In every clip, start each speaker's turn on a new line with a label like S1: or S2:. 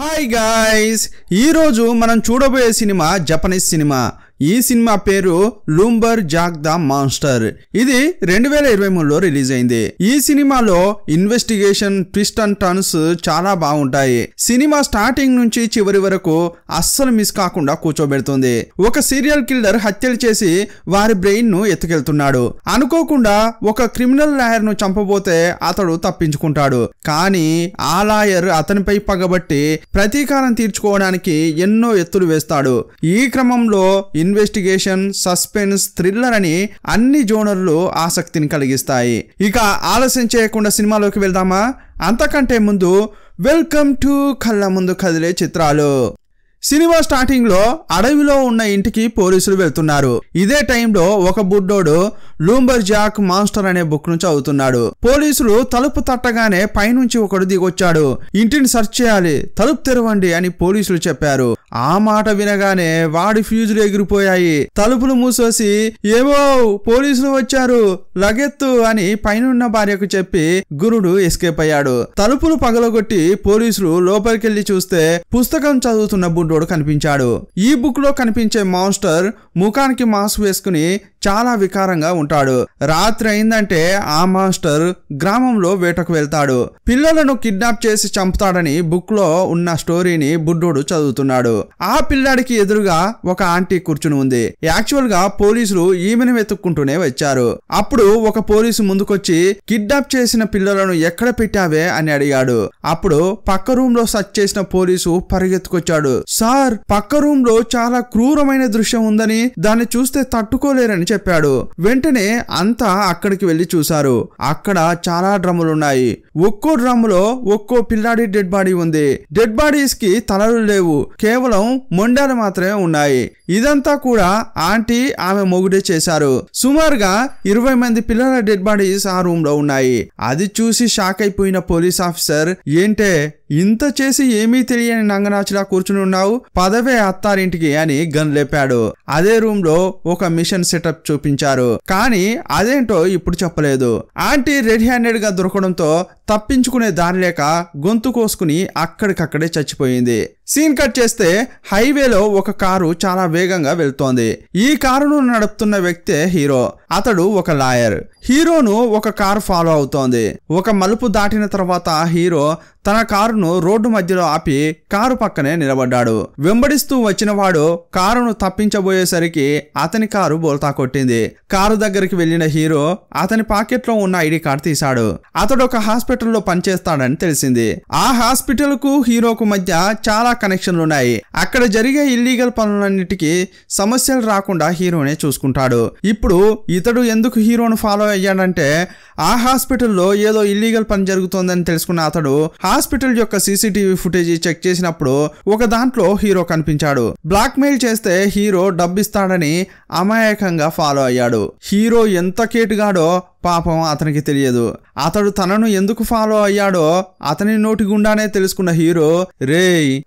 S1: Hi guys ఈరోజు మనం చూడబోయే సినిమా జపనీస్ సినిమా ఈ సినిమా పేరు లూంబర్ జాక్ ద మాన్స్టర్ ఇది రెండు వేల ఇరవై మూడులో రిలీజ్ అయింది ఈ సినిమాలో ఇన్వెస్టిగేషన్ ట్విస్ట్ అండ్ టర్న్స్ చాలా బాగుంటాయి సినిమా స్టార్టింగ్ నుంచి చివరి వరకు అస్సలు మిస్ కాకుండా కూర్చోబెడుతుంది ఒక సీరియల్ కిల్లర్ హత్యలు చేసి వారి బ్రెయిన్ ను ఎత్తుకెళ్తున్నాడు అనుకోకుండా ఒక క్రిమినల్ లాయర్ ను చంపబోతే అతడు తప్పించుకుంటాడు కానీ ఆ లాయర్ అతనిపై పగబట్టి ప్రతీకారం తీర్చుకోవడానికి ఎన్నో ఎత్తులు వేస్తాడు ఈ క్రమంలో ఇన్వెస్టిగేషన్ సస్పెన్స్ థ్రిల్లర్ అని అన్ని జోనర్లు ఆసక్తిని కలిగిస్తాయి ఇక ఆలస్యం చేయకుండా సినిమాలోకి వెళ్దామా అంతకంటే ముందు వెల్కమ్ టు కళ్ళ ముందు కదిలే చిత్రాలు సినిమా స్టార్టింగ్ లో అడవిలో ఉన్న ఇంటికి పోలీసులు వెళ్తున్నారు ఇదే టైంలో ఒక బుడ్డోడు లూంబర్ జాక్ మాస్టర్ అనే బుక్ ను చదువుతున్నాడు పోలీసులు తలుపు తట్టగానే పైనుంచి ఒకడు దిగొచ్చాడు ఇంటిని సెర్చ్ చేయాలి తలుపు తెరవండి అని పోలీసులు చెప్పారు ఆ మాట వినగానే వాడి ఫ్యూజులు ఎగిరిపోయాయి తలుపులు మూసేసి ఏవో పోలీసులు వచ్చారు లగెత్తు అని పైనున్న భార్యకు చెప్పి గురుడు ఎస్కేప్ అయ్యాడు తలుపులు పగలగొట్టి పోలీసులు లోపలికెళ్లి చూస్తే పుస్తకం చదువుతున్న బుడ్డోడు కనిపించాడు ఈ బుక్ లో కనిపించే మాన్స్టర్ ముఖానికి మాస్క్ వేసుకుని చాలా వికారంగా ఉంటాడు రాత్రి అయిందంటే ఆ మాస్టర్ గ్రామంలో వేటకు వెళ్తాడు పిల్లలను కిడ్నాప్ చేసి చంపుతాడని బుక్ లో ఉన్న స్టోరీని బుడ్డోడు చదువుతున్నాడు ఆ పిల్లాడికి ఎదురుగా ఒక ఆంటీ కూర్చుని ఉంది యాక్చువల్ గా పోలీసులు ఈమెను వెతుక్కుంటూనే వచ్చారు అప్పుడు ఒక పోలీసు ముందుకొచ్చి కిడ్నాప్ చేసిన పిల్లలను ఎక్కడ పెట్టావే అని అడిగాడు అప్పుడు పక్క రూమ్ లో సర్చ్ చేసిన పోలీసు పరిగెత్తుకొచ్చాడు సార్ పక్క రూమ్ లో చాలా క్రూరమైన దృశ్యం ఉందని దాన్ని చూస్తే తట్టుకోలేరని చెప్పాడు వెంటనే అంతా అక్కడికి వెళ్లి చూశారు అక్కడ చాలా డ్రమ్లున్నాయి ఒక్కో డ్రమ్ములో ఒక్కో పిల్లాడి డెడ్ బాడీ ఉంది డెడ్ బాడీస్ కి తలలు లేవు కేవలం కేవలం మొండాలు మాత్రమే ఉన్నాయి ఇదంతా కూడా ఆంటీ ఆమె మొగుడే చేశారు సుమారుగా ఇరవై మంది పిల్లల డెడ్ బాడీస్ ఆ రూమ్ లో ఉన్నాయి అది చూసి షాక్ అయిపోయిన పోలీస్ ఆఫీసర్ ఏంటే ఇంత చేసి ఏమీ తెలియని నంగనాచిలా కూర్చుని ఉన్నావు పదవే అత్తారింటికి అని గన్ లేపాడు అదే రూమ్ లో ఒక మిషన్ సెటప్ చూపించారు కానీ అదేంటో ఇప్పుడు చెప్పలేదు ఆంటీ రెడ్ హ్యాండెడ్ గా దొరకడంతో తప్పించుకునే దారి లేక గొంతు కోసుకుని అక్కడికక్కడే చచ్చిపోయింది సీన్ కట్ చేస్తే హైవేలో ఒక కారు చాలా వేగంగా వెళ్తోంది ఈ కారును నడుపుతున్న వ్యక్తే హీరో అతడు ఒక లాయర్ హీరోను ఒక కారు ఫాలో అవుతోంది ఒక మలుపు దాటిన తర్వాత హీరో తన కారును రోడ్డు మధ్యలో ఆపి కారు పక్కనే నిలబడ్డాడు వెంబడిస్తూ వచ్చిన వాడు కారును తప్పించబోయేసరికి అతని కారు బోల్తా కొట్టింది కారు దగ్గరికి వెళ్లిన హీరో అతని పాకెట్లో ఉన్న ఐడి కార్డు తీశాడు అతడు ఒక హాస్పిటల్లో పనిచేస్తాడని తెలిసింది ఆ హాస్పిటల్ కు హీరోకు మధ్య చాలా కనెక్షన్లు ఉన్నాయి అక్కడ జరిగే ఇల్లీగల్ పనులన్నిటికీ సమస్యలు రాకుండా హీరోనే చూసుకుంటాడు ఇప్పుడు ఇతడు ఎందుకు హీరోను ఫాలో అయ్యాడంటే ఆ హాస్పిటల్లో ఏదో ఇల్లీగల్ పని జరుగుతోందని తెలుసుకున్న అతడు హాస్పిటల్ యొక్క సీసీటీవీ ఫుటేజ్ చెక్ చేసినప్పుడు ఒక దాంట్లో హీరో కనిపించాడు బ్లాక్ మెయిల్ చేస్తే హీరో డబ్బిస్తాడని అమాయకంగా ఫాలో అయ్యాడు హీరో ఎంత కేటుగాడో పాపం అతనికి తెలియదు అతడు తనను ఎందుకు ఫాలో అయ్యాడో అతని నోటి గుండానే తెలుసుకున్న హీరో రే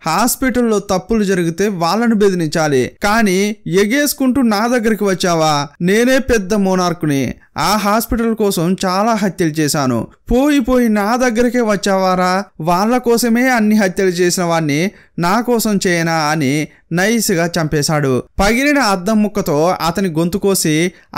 S1: హాస్పిటల్లో తప్పులు జరిగితే వాళ్ళను బెదిరించాలి కానీ ఎగేసుకుంటూ నా దగ్గరికి వచ్చావా నేనే పెద్ద మోనార్కుని ఆ హాస్పిటల్ కోసం చాలా హత్యలు చేశాను పోయి పోయి నా దగ్గరకే వచ్చావారా వాళ్ళ కోసమే అన్ని హత్యలు చేసిన వాడిని నా కోసం చేయనా అని నైస్గా చంపేశాడు పగిలిన అద్దం ముక్కతో అతని గొంతు కోసి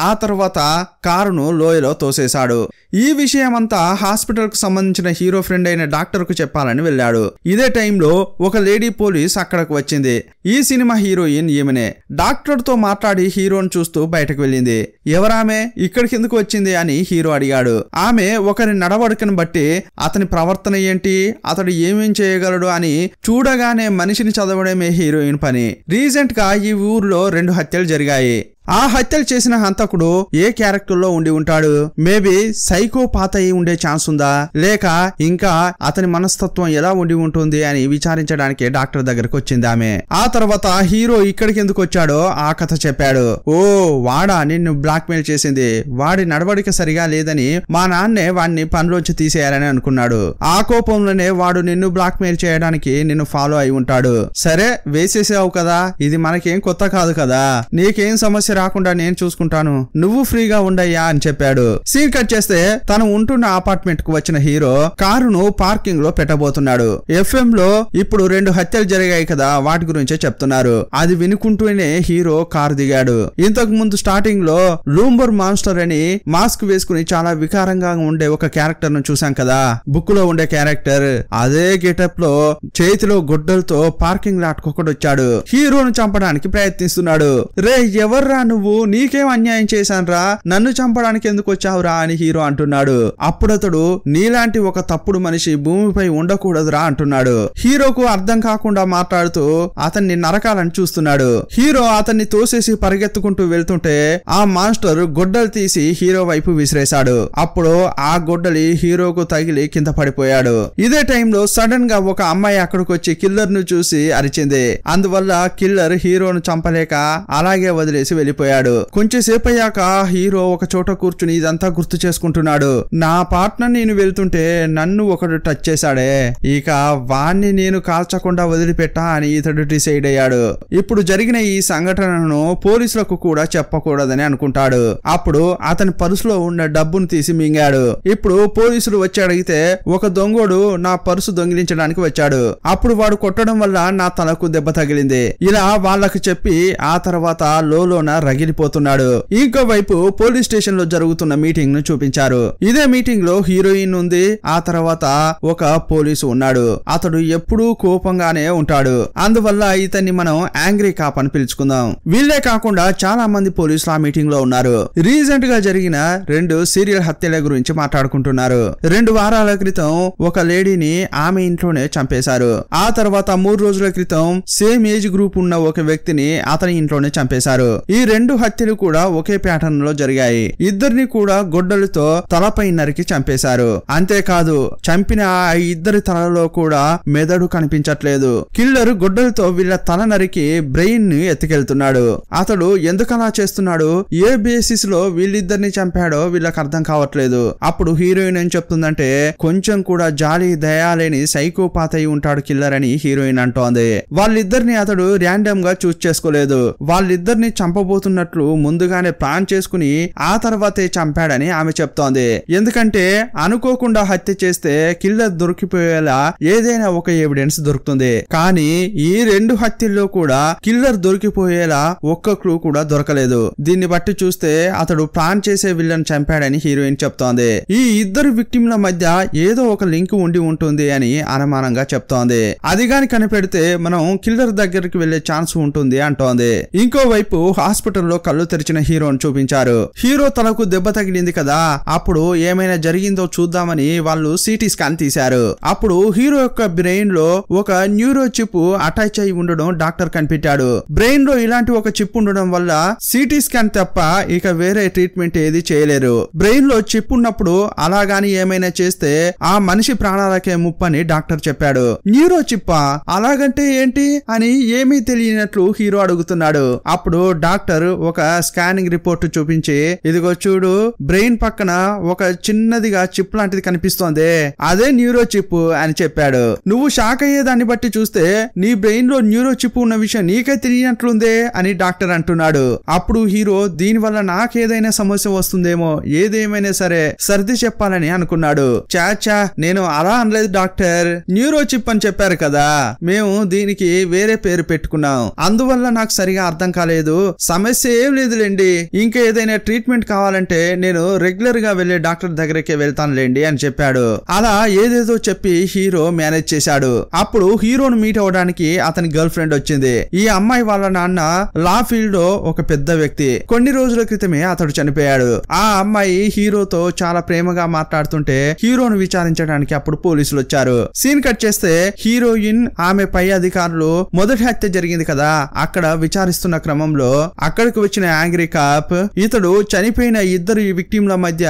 S1: ఆ తర్వాత కారును లోయలో తోసేశాడు ఈ విషయమంతా హాస్పిటల్కు సంబంధించిన హీరో ఫ్రెండ్ అయిన డాక్టర్కు చెప్పాలని వెళ్ళాడు ఇదే టైంలో ఒక లేడీ పోలీస్ అక్కడకు వచ్చింది ఈ సినిమా హీరోయిన్ ఈమెనే డాక్టర్తో మాట్లాడి హీరోను చూస్తూ బయటకు వెళ్ళింది ఎవరామె ఇక్కడికి ఎందుకు వచ్చింది అని హీరో అడిగాడు ఆమె ఒకరి నడవడికను బట్టి అతని ప్రవర్తన ఏంటి అతడు ఏమేం చేయగలడు అని చూడగానే మనిషిని చదవడమే హీరోయిన్ పని రీసెంట్ గా ఈ ఊర్లో రెండు హత్యలు జరిగాయి ఆ హత్యలు చేసిన హంతకుడు ఏ క్యారెక్టర్ లో ఉండి ఉంటాడు మేబీ సైకో పాత అయి ఉండే ఛాన్స్ ఉందా లేక ఇంకా అతని మనస్తత్వం ఎలా ఉండి ఉంటుంది అని విచారించడానికి డాక్టర్ దగ్గరకు వచ్చింది ఆమె ఆ తర్వాత హీరో ఇక్కడికి ఎందుకు వచ్చాడో ఆ కథ చెప్పాడు ఓ వాడా నిన్ను బ్లాక్ మెయిల్ చేసింది వాడి నడవడిక సరిగా లేదని మా నాన్నే వాడిని పనిలోంచి తీసేయాలని అనుకున్నాడు ఆ కోపంలోనే వాడు నిన్ను బ్లాక్ మెయిల్ చేయడానికి నిన్ను ఫాలో అయి ఉంటాడు సరే వేసేసావు కదా ఇది మనకేం కొత్త కాదు కదా నీకేం సమస్య రాకుండా నేను చూసుకుంటాను నువ్వు ఫ్రీగా ఉండయ్యా అని చెప్పాడు సీన్ కట్ చేస్తే తను ఉంటున్న అపార్ట్మెంట్ కు వచ్చిన హీరో కారును పార్కింగ్ లో పెట్టబోతున్నాడు ఎఫ్ఎం లో ఇప్పుడు రెండు హత్యలు జరిగాయి కదా వాటి గురించే చెప్తున్నారు అది వినుకుంటూనే హీరో కారు దిగాడు ఇంతకు ముందు స్టార్టింగ్ లో లూంబర్ మాన్స్టర్ అని మాస్క్ వేసుకుని చాలా వికారంగా ఉండే ఒక క్యారెక్టర్ ను చూసాం కదా బుక్ లో ఉండే క్యారెక్టర్ అదే గెటప్ లో చేతిలో గుడ్డలతో పార్కింగ్ లాట్ వచ్చాడు హీరోను చంపడానికి ప్రయత్నిస్తున్నాడు రే ఎవర్రా నువ్వు నీకేం అన్యాయం చేశానరా నన్ను చంపడానికి ఎందుకు వచ్చావురా అని హీరో అంటున్నాడు అప్పుడతడు నీలాంటి ఒక తప్పుడు మనిషి భూమిపై ఉండకూడదురా అంటున్నాడు హీరోకు అర్థం కాకుండా మాట్లాడుతూ అతన్ని నరకాలని చూస్తున్నాడు హీరో అతన్ని తోసేసి పరిగెత్తుకుంటూ వెళ్తుంటే ఆ మాస్టర్ గొడ్డలు తీసి హీరో వైపు విసిరేశాడు అప్పుడు ఆ గొడ్డలి హీరోకు తగిలి కింద పడిపోయాడు ఇదే టైంలో సడన్ గా ఒక అమ్మాయి అక్కడికి వచ్చి కిల్లర్ ను చూసి అరిచింది అందువల్ల కిల్లర్ హీరోను చంపలేక అలాగే వదిలేసి కొంచెం కొంచెంసేపు అయ్యాక హీరో ఒక చోట కూర్చుని ఇదంతా గుర్తు చేసుకుంటున్నాడు నా పార్ట్నర్ నేను వెళ్తుంటే నన్ను ఒకడు టచ్ చేశాడే ఇక వాణ్ణి నేను కాల్చకుండా వదిలిపెట్టా అని ఇతడు డిసైడ్ అయ్యాడు ఇప్పుడు జరిగిన ఈ సంఘటనను పోలీసులకు కూడా చెప్పకూడదని అనుకుంటాడు అప్పుడు అతని పరుసులో ఉన్న డబ్బును తీసి మింగాడు ఇప్పుడు పోలీసులు వచ్చి అడిగితే ఒక దొంగోడు నా పరుసు దొంగిలించడానికి వచ్చాడు అప్పుడు వాడు కొట్టడం వల్ల నా తలకు దెబ్బ తగిలింది ఇలా వాళ్లకు చెప్పి ఆ తర్వాత లోన రగిలిపోతున్నాడు ఇంకో వైపు పోలీస్ స్టేషన్ లో జరుగుతున్న మీటింగ్ ను చూపించారు ఇదే మీటింగ్ లో హీరోయిన్ ఉంది ఆ తర్వాత ఒక పోలీసు ఉన్నాడు అతడు ఎప్పుడూ కోపంగానే ఉంటాడు అందువల్ల ఇతన్ని మనం యాంగ్రీ కాప్ అని పిలుచుకుందాం వీళ్ళే కాకుండా చాలా మంది పోలీసులు ఆ మీటింగ్ లో ఉన్నారు రీసెంట్ గా జరిగిన రెండు సీరియల్ హత్యల గురించి మాట్లాడుకుంటున్నారు రెండు వారాల క్రితం ఒక లేడీని ఆమె ఇంట్లోనే చంపేశారు ఆ తర్వాత మూడు రోజుల క్రితం సేమ్ ఏజ్ గ్రూప్ ఉన్న ఒక వ్యక్తిని అతని ఇంట్లోనే చంపేశారు ఈ రెండు హత్యలు కూడా ఒకే ప్యాటర్న్ లో జరిగాయి ఇద్దరిని కూడా గొడ్డలతో తలపై నరికి చంపేశారు అంతేకాదు చంపిన ఆ ఇద్దరి తలలో కూడా మెదడు కనిపించట్లేదు కిల్లర్ గొడ్డలతో వీళ్ళ తల నరికి బ్రెయిన్ ని ఎత్తుకెళ్తున్నాడు అతడు ఎందుకలా చేస్తున్నాడు ఏ బేసిస్ లో వీళ్ళిద్దరిని చంపాడో వీళ్ళకి అర్థం కావట్లేదు అప్పుడు హీరోయిన్ ఏం చెప్తుందంటే కొంచెం కూడా జాలి దయాలేని సైకో సైకోపాత అయి ఉంటాడు కిల్లర్ అని హీరోయిన్ అంటోంది వాళ్ళిద్దరిని అతడు ర్యాండమ్ గా చూస్ చేసుకోలేదు వాళ్ళిద్దరిని చంపబో చనిపోతున్నట్లు ముందుగానే ప్లాన్ చేసుకుని ఆ తర్వాతే చంపాడని ఆమె చెప్తోంది ఎందుకంటే అనుకోకుండా హత్య చేస్తే కిల్లర్ దొరికిపోయేలా ఏదైనా ఒక ఎవిడెన్స్ దొరుకుతుంది కానీ ఈ రెండు హత్యల్లో కూడా కిల్లర్ దొరికిపోయేలా ఒక్క క్లూ కూడా దొరకలేదు దీన్ని బట్టి చూస్తే అతడు ప్లాన్ చేసే విల్లన్ చంపాడని హీరోయిన్ చెప్తోంది ఈ ఇద్దరు విక్టింల మధ్య ఏదో ఒక లింక్ ఉండి ఉంటుంది అని అనుమానంగా చెప్తోంది అది గాని కనిపెడితే మనం కిల్లర్ దగ్గరికి వెళ్లే ఛాన్స్ ఉంటుంది అంటోంది ఇంకోవైపు హాస్పిటల్ లో కళ్ళు తెరిచిన హీరోను చూపించారు హీరో తనకు దెబ్బ తగిలింది కదా అప్పుడు ఏమైనా జరిగిందో చూద్దామని వాళ్ళు సిటీ స్కాన్ తీశారు అప్పుడు హీరో యొక్క బ్రెయిన్ లో ఒక న్యూరో చిప్ అటాచ్ అయి ఉండడం డాక్టర్ కనిపెట్టాడు బ్రెయిన్ లో ఇలాంటి ఒక చిప్ ఉండడం వల్ల సిటీ స్కాన్ తప్ప ఇక వేరే ట్రీట్మెంట్ ఏది చేయలేరు బ్రెయిన్ లో చిప్ ఉన్నప్పుడు అలాగాని ఏమైనా చేస్తే ఆ మనిషి ప్రాణాలకే ముప్పని డాక్టర్ చెప్పాడు న్యూరో చిప్ప అలాగంటే ఏంటి అని ఏమీ తెలియనట్లు హీరో అడుగుతున్నాడు అప్పుడు డాక్టర్ డాక్టర్ ఒక స్కానింగ్ రిపోర్ట్ చూపించి ఇదిగో చూడు బ్రెయిన్ పక్కన ఒక చిన్నదిగా చిప్ లాంటిది కనిపిస్తోంది అదే న్యూరో చిప్ అని చెప్పాడు నువ్వు షాక్ అయ్యే దాన్ని బట్టి చూస్తే నీ బ్రెయిన్ లో న్యూరో చిప్ ఉన్న విషయం నీకే తెలియనట్లుందే అని డాక్టర్ అంటున్నాడు అప్పుడు హీరో దీని వల్ల నాకేదైనా సమస్య వస్తుందేమో ఏదేమైనా సరే సర్ది చెప్పాలని అనుకున్నాడు చాచా నేను అలా అనలేదు డాక్టర్ న్యూరో చిప్ అని చెప్పారు కదా మేము దీనికి వేరే పేరు పెట్టుకున్నాం అందువల్ల నాకు సరిగా అర్థం కాలేదు సమయం సమస్య ఏం లేదులేండి ఇంకా ఏదైనా ట్రీట్మెంట్ కావాలంటే నేను రెగ్యులర్ గా వెళ్లే డాక్టర్ దగ్గరకే వెళ్తానులేండి అని చెప్పాడు అలా ఏదేదో చెప్పి హీరో మేనేజ్ చేశాడు అప్పుడు హీరోను మీట్ అవడానికి అతని గర్ల్ ఫ్రెండ్ వచ్చింది ఈ అమ్మాయి వాళ్ళ నాన్న లా ఫీల్డ్ ఒక పెద్ద వ్యక్తి కొన్ని రోజుల క్రితమే అతడు చనిపోయాడు ఆ అమ్మాయి హీరోతో చాలా ప్రేమగా మాట్లాడుతుంటే హీరోను విచారించడానికి అప్పుడు పోలీసులు వచ్చారు సీన్ కట్ చేస్తే హీరోయిన్ ఆమె పై అధికారులు మొదటి హత్య జరిగింది కదా అక్కడ విచారిస్తున్న క్రమంలో అక్కడ అక్కడికి వచ్చిన యాంగ్రీ కాప్ ఇతడు చనిపోయిన ఇద్దరు ల మధ్య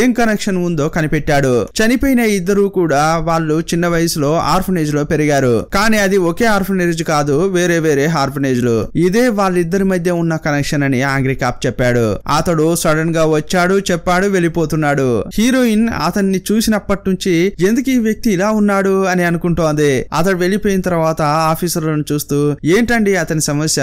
S1: ఏం కనెక్షన్ ఉందో కనిపెట్టాడు చనిపోయిన ఇద్దరు కూడా వాళ్ళు చిన్న వయసులో ఆర్ఫనేజ్ లో పెరిగారు కానీ అది ఒకే ఆర్ఫనేజ్ కాదు వేరే వేరే ఆర్ఫనేజ్ లు ఇదే వాళ్ళిద్దరి మధ్య ఉన్న కనెక్షన్ అని యాంగ్రీ కాప్ చెప్పాడు అతడు సడన్ గా వచ్చాడు చెప్పాడు వెళ్ళిపోతున్నాడు హీరోయిన్ అతన్ని చూసినప్పటి నుంచి ఎందుకు ఈ వ్యక్తి ఇలా ఉన్నాడు అని అనుకుంటోంది అతడు వెళ్ళిపోయిన తర్వాత ఆఫీసర్లను చూస్తూ ఏంటండి అతని సమస్య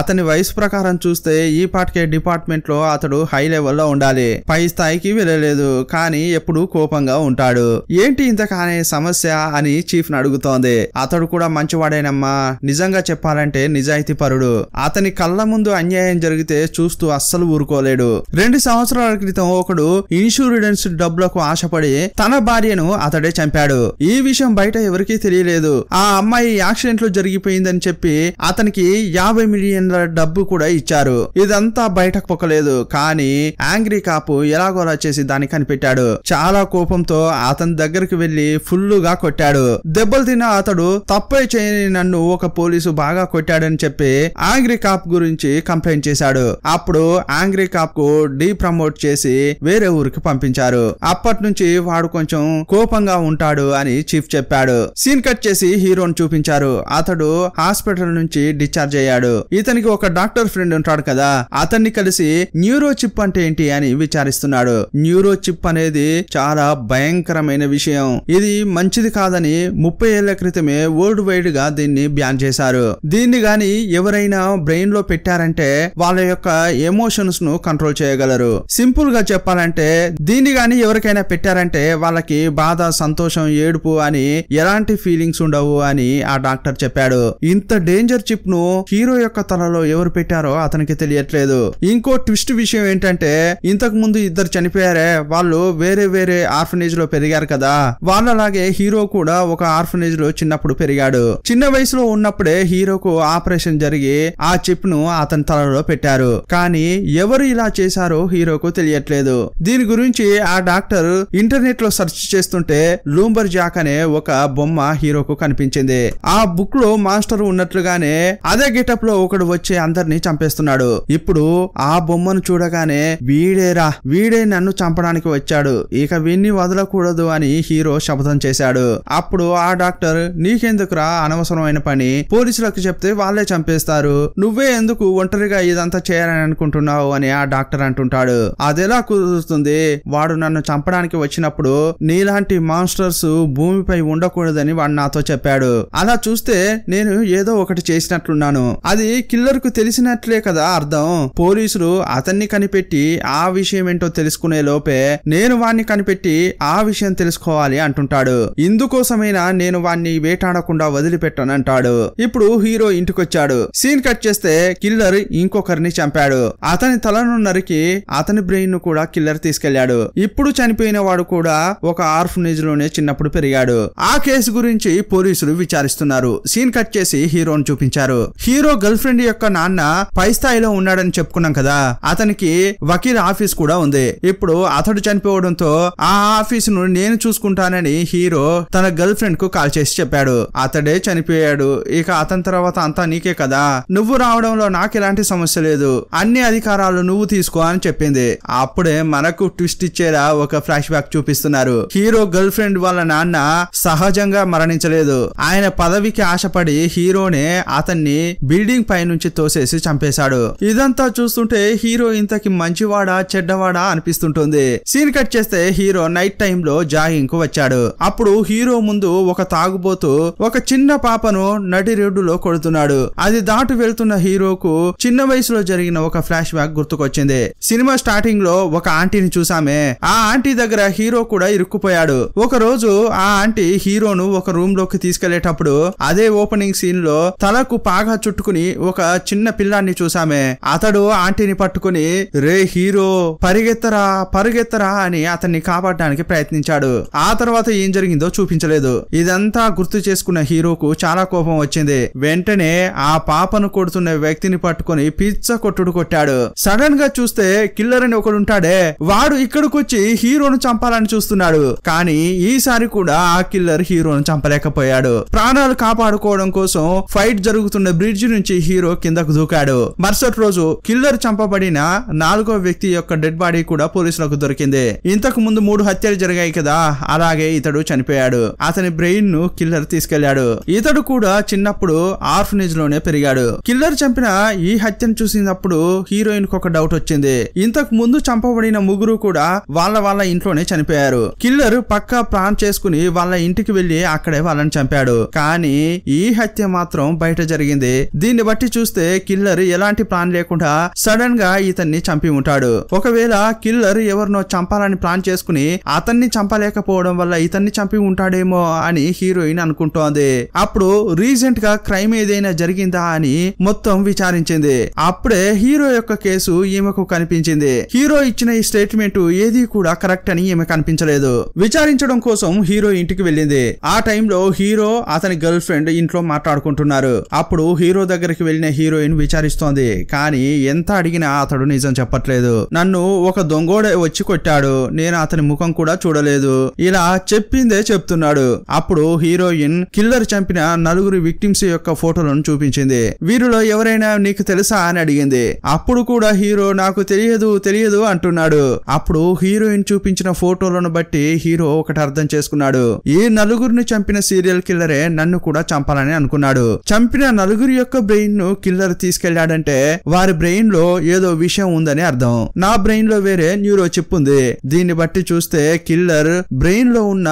S1: అతని వయసు ప్రకారం చూసి చూస్తే ఈ పాటికే డిపార్ట్మెంట్ లో అతడు హై లెవెల్లో ఉండాలి పై స్థాయికి వెళ్ళలేదు కానీ ఎప్పుడు కోపంగా ఉంటాడు ఏంటి ఇంతకానే సమస్య అని చీఫ్ అడుగుతోంది అతడు కూడా మంచివాడేనమ్మా నిజంగా చెప్పాలంటే నిజాయితీ పరుడు అతని కళ్ళ ముందు అన్యాయం జరిగితే చూస్తూ అస్సలు ఊరుకోలేడు రెండు సంవత్సరాల క్రితం ఒకడు ఇన్సూరెన్స్ డబ్బులకు ఆశపడి తన భార్యను అతడే చంపాడు ఈ విషయం బయట ఎవరికీ తెలియలేదు ఆ అమ్మాయి యాక్సిడెంట్ లో జరిగిపోయిందని చెప్పి అతనికి యాభై మిలియన్ల డబ్బు కూడా ఇచ్చారు చేశారు ఇదంతా బయటకు పొక్కలేదు కానీ యాంగ్రీ కాపు ఎలాగోలా చేసి దాన్ని కనిపెట్టాడు చాలా కోపంతో అతని దగ్గరికి వెళ్లి ఫుల్లుగా కొట్టాడు దెబ్బలు తిన్న అతడు తప్పే చేయని నన్ను ఒక పోలీసు బాగా కొట్టాడని చెప్పి ఆంగ్రీ కాప్ గురించి కంప్లైంట్ చేశాడు అప్పుడు ఆంగ్రీ కాప్ కు డీ ప్రమోట్ చేసి వేరే ఊరికి పంపించారు అప్పటి నుంచి వాడు కొంచెం కోపంగా ఉంటాడు అని చీఫ్ చెప్పాడు సీన్ కట్ చేసి హీరోని చూపించారు అతడు హాస్పిటల్ నుంచి డిశ్చార్జ్ అయ్యాడు ఇతనికి ఒక డాక్టర్ ఫ్రెండ్ ఉంటాడు కదా అతన్ని కలిసి న్యూరో చిప్ అంటే ఏంటి అని విచారిస్తున్నాడు న్యూరో చిప్ అనేది చాలా భయంకరమైన విషయం ఇది మంచిది కాదని ముప్పై ఏళ్ల క్రితమే వరల్డ్ వైడ్ గా దీన్ని బ్యాన్ చేశారు దీన్ని గాని ఎవరైనా బ్రెయిన్ లో పెట్టారంటే వాళ్ళ యొక్క ఎమోషన్స్ ను కంట్రోల్ చేయగలరు సింపుల్ గా చెప్పాలంటే దీన్ని గాని ఎవరికైనా పెట్టారంటే వాళ్ళకి బాధ సంతోషం ఏడుపు అని ఎలాంటి ఫీలింగ్స్ ఉండవు అని ఆ డాక్టర్ చెప్పాడు ఇంత డేంజర్ చిప్ ను హీరో యొక్క తలలో ఎవరు పెట్టారో అతను అతనికి తెలియట్లేదు ఇంకో ట్విస్ట్ విషయం ఏంటంటే ఇంతకు ముందు ఇద్దరు చనిపోయారే వాళ్ళు వేరే వేరే ఆర్ఫనేజ్ లో పెరిగారు కదా వాళ్ళలాగే హీరో కూడా ఒక ఆర్ఫనేజ్ లో చిన్నప్పుడు పెరిగాడు చిన్న వయసులో ఉన్నప్పుడే హీరోకు ఆపరేషన్ జరిగి ఆ చిప్ ను అతని తలలో పెట్టారు కానీ ఎవరు ఇలా చేశారో హీరోకు తెలియట్లేదు దీని గురించి ఆ డాక్టర్ ఇంటర్నెట్ లో సెర్చ్ చేస్తుంటే లూంబర్ జాక్ అనే ఒక బొమ్మ హీరోకు కనిపించింది ఆ బుక్ లో మాస్టర్ ఉన్నట్లుగానే అదే గెటప్ లో ఒకడు వచ్చి అందరినీ చంపేస్తున్నాడు అనుకున్నాడు ఇప్పుడు ఆ బొమ్మను చూడగానే వీడేరా వీడే నన్ను చంపడానికి వచ్చాడు ఇక వీణ్ణి వదలకూడదు అని హీరో శపథం చేశాడు అప్పుడు ఆ డాక్టర్ నీకెందుకురా అనవసరమైన పని పోలీసులకు చెప్తే వాళ్ళే చంపేస్తారు నువ్వే ఎందుకు ఒంటరిగా ఇదంతా చేయాలని అనుకుంటున్నావు అని ఆ డాక్టర్ అంటుంటాడు అదేలా కుదురుతుంది వాడు నన్ను చంపడానికి వచ్చినప్పుడు నీలాంటి మాన్స్టర్స్ భూమిపై ఉండకూడదని వాడు నాతో చెప్పాడు అలా చూస్తే నేను ఏదో ఒకటి చేసినట్లున్నాను అది కిల్లర్ కు తెలిసినట్లే కదా కదా అర్థం పోలీసులు అతన్ని కనిపెట్టి ఆ విషయం ఏంటో తెలుసుకునే లోపే నేను వాణ్ణి కనిపెట్టి ఆ విషయం తెలుసుకోవాలి అంటుంటాడు ఇందుకోసమైనా నేను వాణ్ణి వేటాడకుండా వదిలిపెట్టనంటాడు ఇప్పుడు హీరో ఇంటికొచ్చాడు సీన్ కట్ చేస్తే కిల్లర్ ఇంకొకరిని చంపాడు అతని తలను నరికి అతని బ్రెయిన్ ను కూడా కిల్లర్ తీసుకెళ్లాడు ఇప్పుడు చనిపోయిన వాడు కూడా ఒక ఆర్ఫనేజ్ లోనే చిన్నప్పుడు పెరిగాడు ఆ కేసు గురించి పోలీసులు విచారిస్తున్నారు సీన్ కట్ చేసి హీరోను చూపించారు హీరో గర్ల్ ఫ్రెండ్ యొక్క నాన్న పైస్తా స్థాయిలో ఉన్నాడని చెప్పుకున్నాం కదా అతనికి వకీల్ ఆఫీస్ కూడా ఉంది ఇప్పుడు అతడు చనిపోవడంతో ఆ ఆఫీస్ ను నేను చూసుకుంటానని హీరో తన గర్ల్ ఫ్రెండ్ కు కాల్ చేసి చెప్పాడు అతడే చనిపోయాడు ఇక అతని తర్వాత అంతా నీకే కదా నువ్వు రావడంలో నాకు ఎలాంటి సమస్య లేదు అన్ని అధికారాలు నువ్వు తీసుకో అని చెప్పింది అప్పుడే మనకు ట్విస్ట్ ఇచ్చేలా ఒక ఫ్లాష్ బ్యాక్ చూపిస్తున్నారు హీరో గర్ల్ ఫ్రెండ్ వాళ్ళ నాన్న సహజంగా మరణించలేదు ఆయన పదవికి ఆశపడి హీరోనే అతన్ని బిల్డింగ్ పై నుంచి తోసేసి చంపేశాడు ఉంటాడు ఇదంతా చూస్తుంటే హీరో ఇంతకి మంచివాడా చెడ్డవాడా అనిపిస్తుంటుంది సీన్ కట్ చేస్తే హీరో నైట్ టైం లో జాగింగ్ కు వచ్చాడు అప్పుడు హీరో ముందు ఒక తాగుబోతూ ఒక చిన్న పాపను నడి లో కొడుతున్నాడు అది దాటు వెళ్తున్న హీరోకు చిన్న వయసులో జరిగిన ఒక ఫ్లాష్ బ్యాక్ గుర్తుకొచ్చింది సినిమా స్టార్టింగ్ లో ఒక ఆంటీని చూసామే ఆ ఆంటీ దగ్గర హీరో కూడా ఇరుక్కుపోయాడు ఒక రోజు ఆ ఆంటీ హీరోను ఒక రూమ్ లోకి తీసుకెళ్లేటప్పుడు అదే ఓపెనింగ్ సీన్ లో తలకు పాగా చుట్టుకుని ఒక చిన్న పిల్లాన్ని చూసామే ఆమె అతడు ఆంటీని పట్టుకుని రే హీరో పరిగెత్తరా పరిగెత్తరా అని అతన్ని కాపాడడానికి ప్రయత్నించాడు ఆ తర్వాత ఏం జరిగిందో చూపించలేదు ఇదంతా గుర్తు చేసుకున్న హీరోకు చాలా కోపం వచ్చింది వెంటనే ఆ పాపను కొడుతున్న వ్యక్తిని పట్టుకుని పిచ్చ కొట్టుడు కొట్టాడు సడన్ గా చూస్తే కిల్లర్ అని ఒకడుంటాడే వాడు ఇక్కడికొచ్చి హీరోను చంపాలని చూస్తున్నాడు కానీ ఈసారి కూడా ఆ కిల్లర్ హీరోను చంపలేకపోయాడు ప్రాణాలు కాపాడుకోవడం కోసం ఫైట్ జరుగుతున్న బ్రిడ్జ్ నుంచి హీరో కిందకు దూకాడు మరుసటి రోజు కిల్లర్ చంపబడిన నాలుగో వ్యక్తి యొక్క డెడ్ బాడీ కూడా పోలీసులకు దొరికింది ఇంతకు ముందు మూడు హత్యలు జరిగాయి కదా అలాగే ఇతడు చనిపోయాడు అతని బ్రెయిన్ ను కిల్లర్ తీసుకెళ్లాడు ఇతడు కూడా చిన్నప్పుడు ఆర్ఫనేజ్ లోనే పెరిగాడు కిల్లర్ చంపిన ఈ హత్యను చూసినప్పుడు హీరోయిన్ కు ఒక డౌట్ వచ్చింది ఇంతకు ముందు చంపబడిన ముగ్గురు కూడా వాళ్ళ వాళ్ళ ఇంట్లోనే చనిపోయారు కిల్లర్ పక్కా ప్లాన్ చేసుకుని వాళ్ళ ఇంటికి వెళ్లి అక్కడే వాళ్ళని చంపాడు కానీ ఈ హత్య మాత్రం బయట జరిగింది దీన్ని బట్టి చూస్తే కిల్లర్ ఎలాంటి ఎలాంటి ప్లాన్ లేకుండా సడన్ గా ఇతన్ని చంపి ఉంటాడు ఒకవేళ కిల్లర్ ఎవరినో చంపాలని ప్లాన్ చేసుకుని అతన్ని చంపలేకపోవడం వల్ల ఇతన్ని చంపి ఉంటాడేమో అని హీరోయిన్ అనుకుంటోంది అప్పుడు రీసెంట్ గా క్రైమ్ ఏదైనా జరిగిందా అని మొత్తం విచారించింది అప్పుడే హీరో యొక్క కేసు ఈమెకు కనిపించింది హీరో ఇచ్చిన ఈ స్టేట్మెంట్ ఏది కూడా కరెక్ట్ అని ఈమె కనిపించలేదు విచారించడం కోసం హీరో ఇంటికి వెళ్ళింది ఆ టైంలో హీరో అతని గర్ల్ ఫ్రెండ్ ఇంట్లో మాట్లాడుకుంటున్నారు అప్పుడు హీరో దగ్గరికి వెళ్లిన హీరోయిన్ విచారిస్తోంది చెప్పింది కానీ ఎంత అడిగినా అతడు నిజం చెప్పట్లేదు నన్ను ఒక దొంగోడే వచ్చి కొట్టాడు నేను అతని ముఖం కూడా చూడలేదు ఇలా చెప్పిందే చెప్తున్నాడు అప్పుడు హీరోయిన్ కిల్లర్ చంపిన నలుగురు విక్టిమ్స్ యొక్క ఫోటోలను చూపించింది వీరిలో ఎవరైనా నీకు తెలుసా అని అడిగింది అప్పుడు కూడా హీరో నాకు తెలియదు తెలియదు అంటున్నాడు అప్పుడు హీరోయిన్ చూపించిన ఫోటోలను బట్టి హీరో ఒకటి అర్థం చేసుకున్నాడు ఈ నలుగురిని చంపిన సీరియల్ కిల్లరే నన్ను కూడా చంపాలని అనుకున్నాడు చంపిన నలుగురి యొక్క బ్రెయిన్ ను కిల్లర్ తీసుకెళ్లాడంటే వారి బ్రెయిన్ లో ఏదో విషయం ఉందని అర్థం నా బ్రెయిన్ లో వేరే న్యూరో చిప్ ఉంది దీన్ని బట్టి చూస్తే కిల్లర్ బ్రెయిన్ లో ఉన్న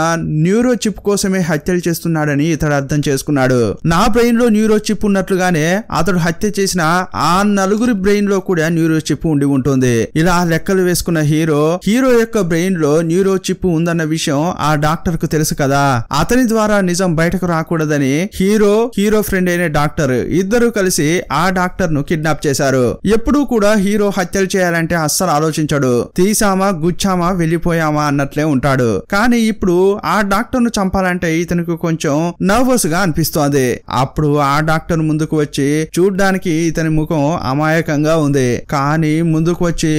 S1: న్యూరో చిప్ కోసమే హత్యలు చేస్తున్నాడని ఇతడు అర్థం చేసుకున్నాడు నా బ్రెయిన్ లో న్యూరో చిప్ ఉన్నట్లుగానే అతడు హత్య చేసిన ఆ నలుగురి బ్రెయిన్ లో కూడా న్యూరో చిప్ ఉండి ఉంటుంది ఇలా లెక్కలు వేసుకున్న హీరో హీరో యొక్క బ్రెయిన్ లో న్యూరో చిప్ ఉందన్న విషయం ఆ డాక్టర్ కు తెలుసు కదా అతని ద్వారా నిజం బయటకు రాకూడదని హీరో హీరో ఫ్రెండ్ అయిన డాక్టర్ ఇద్దరు కలిసి ఆ డాక్టర్ ను కిడ్నాప్ కిడ్నాప్ చేశారు ఎప్పుడూ కూడా హీరో హత్యలు చేయాలంటే అస్సలు ఆలోచించడు తీసామా గుచ్చామా వెళ్ళిపోయామా అన్నట్లే ఉంటాడు కానీ ఇప్పుడు ఆ డాక్టర్ ను చంపాలంటే ఇతనికి కొంచెం నర్వస్ గా అనిపిస్తోంది అప్పుడు ఆ డాక్టర్ ముందుకు వచ్చి చూడ్డానికి ఇతని ముఖం అమాయకంగా ఉంది కానీ ముందుకు వచ్చి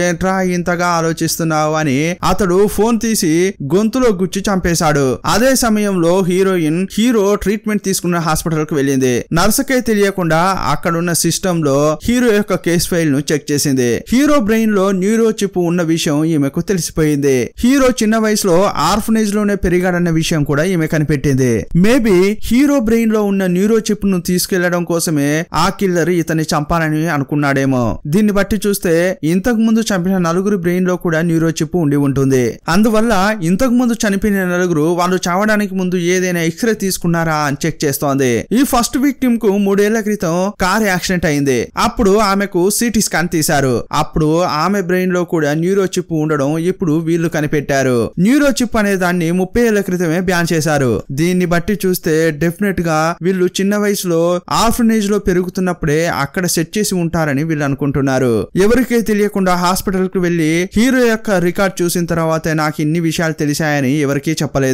S1: ఏట్రా ఇంతగా ఆలోచిస్తున్నావు అని అతడు ఫోన్ తీసి గొంతులో గుచ్చి చంపేశాడు అదే సమయంలో హీరోయిన్ హీరో ట్రీట్మెంట్ తీసుకున్న హాస్పిటల్ కు వెళ్ళింది నర్సుకే తెలియకుండా అక్కడున్న సిస్టమ్ లో హీరో యొక్క కేస్ ఫైల్ ను చెక్ చేసింది హీరో బ్రెయిన్ లో న్యూరో చిప్ ఉన్న విషయం ఈమెకు తెలిసిపోయింది హీరో చిన్న వయసులో ఆర్ఫనేజ్ లోనే పెరిగాడన్న విషయం కూడా ఈమె కనిపెట్టింది మేబీ హీరో బ్రెయిన్ లో ఉన్న న్యూరో చిప్ ను తీసుకెళ్లడం కోసమే ఆ కిల్లర్ ఇతన్ని చంపాలని అనుకున్నాడేమో దీన్ని బట్టి చూస్తే ఇంతకు ముందు చంపిన నలుగురు బ్రెయిన్ లో కూడా న్యూరో చిప్ ఉండి ఉంటుంది అందువల్ల ఇంతకు ముందు చనిపోయిన నలుగురు వాళ్ళు చావడానికి ముందు ఏదైనా ఎక్స్రే తీసుకున్నారా అని చెక్ చేస్తోంది ఈ ఫస్ట్ విక్టిమ్ కు మూడేళ్ల క్రితం కార్ యాక్సిడెంట్ అయింది అప్పుడు ఆమెకు సిటీ స్కాన్ తీశారు అప్పుడు ఆమె బ్రెయిన్ లో కూడా న్యూరో చిప్ ఉండడం ఇప్పుడు వీళ్ళు కనిపెట్టారు న్యూరో చిప్ అనే దాన్ని ముప్పై ఏళ్ల క్రితమే బ్యాన్ చేశారు దీన్ని బట్టి చూస్తే డెఫినెట్ గా వీళ్ళు చిన్న వయసులో ఆర్ఫనేజ్ లో పెరుగుతున్నప్పుడే అక్కడ సెట్ చేసి ఉంటారని వీళ్ళు అనుకుంటున్నారు ఎవరికీ తెలియకుండా హాస్పిటల్ కు వెళ్లి హీరో యొక్క రికార్డ్ చూసిన తర్వాత నాకు ఇన్ని విషయాలు తెలిసాయని ఎవరికీ చెప్పలేదు